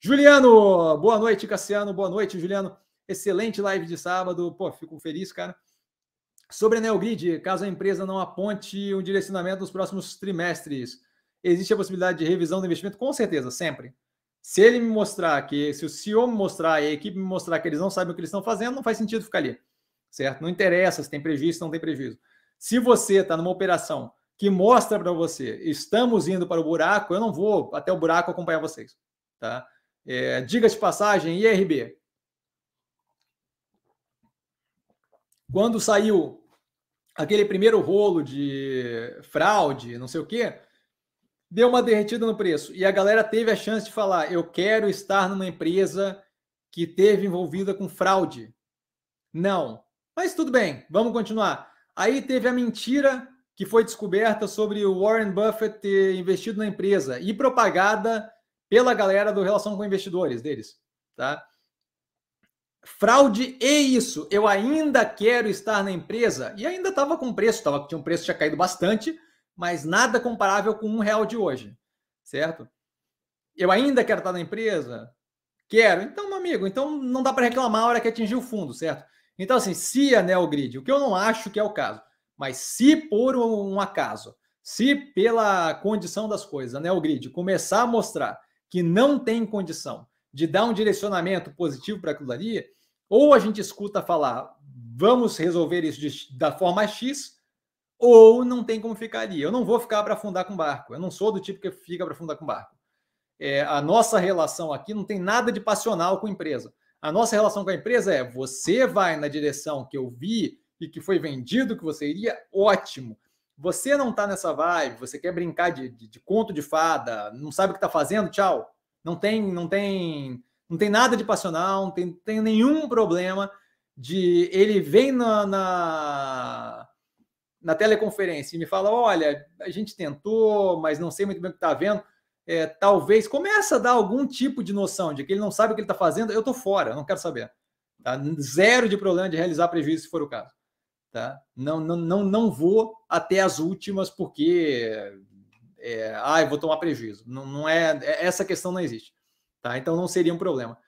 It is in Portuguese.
Juliano, boa noite, Cassiano, boa noite, Juliano. Excelente live de sábado, pô, fico feliz, cara. Sobre a Neogrid, caso a empresa não aponte um direcionamento nos próximos trimestres, existe a possibilidade de revisão do investimento? Com certeza, sempre. Se ele me mostrar que, se o CEO me mostrar e a equipe me mostrar que eles não sabem o que eles estão fazendo, não faz sentido ficar ali, certo? Não interessa se tem prejuízo, se não tem prejuízo. Se você está numa operação que mostra para você, estamos indo para o buraco, eu não vou até o buraco acompanhar vocês, tá? É, diga de passagem, IRB. Quando saiu aquele primeiro rolo de fraude, não sei o quê, deu uma derretida no preço. E a galera teve a chance de falar: eu quero estar numa empresa que teve envolvida com fraude. Não. Mas tudo bem, vamos continuar. Aí teve a mentira que foi descoberta sobre o Warren Buffett ter investido na empresa e propagada pela galera do Relação com Investidores deles, tá? Fraude e isso, eu ainda quero estar na empresa e ainda estava com preço, tava, tinha um preço tinha caído bastante, mas nada comparável com um real de hoje, certo? Eu ainda quero estar na empresa? Quero. Então, meu amigo, então não dá para reclamar a hora que atingir o fundo, certo? Então, assim, se a Neogrid, o que eu não acho que é o caso, mas se por um acaso, se pela condição das coisas, a Neogrid começar a mostrar que não tem condição de dar um direcionamento positivo para aquilo ali, ou a gente escuta falar, vamos resolver isso de, da forma X, ou não tem como ficar ali. Eu não vou ficar para afundar com barco. Eu não sou do tipo que fica para afundar com barco. É, a nossa relação aqui não tem nada de passional com a empresa. A nossa relação com a empresa é: você vai na direção que eu vi e que foi vendido que você iria, ótimo. Você não está nessa vibe, você quer brincar de, de, de conto de fada, não sabe o que está fazendo, tchau. Não tem, não tem, não tem nada de passional, não tem, tem nenhum problema de ele vem na, na, na, teleconferência e me fala, olha, a gente tentou, mas não sei muito bem o que está vendo. É, talvez começa a dar algum tipo de noção de que ele não sabe o que ele está fazendo, eu estou fora, eu não quero saber. Tá? Zero de problema de realizar prejuízo se for o caso. Tá? Não, não, não, não vou até as últimas porque é, vou tomar prejuízo. Não, não é, é essa questão não existe, tá? Então não seria um problema.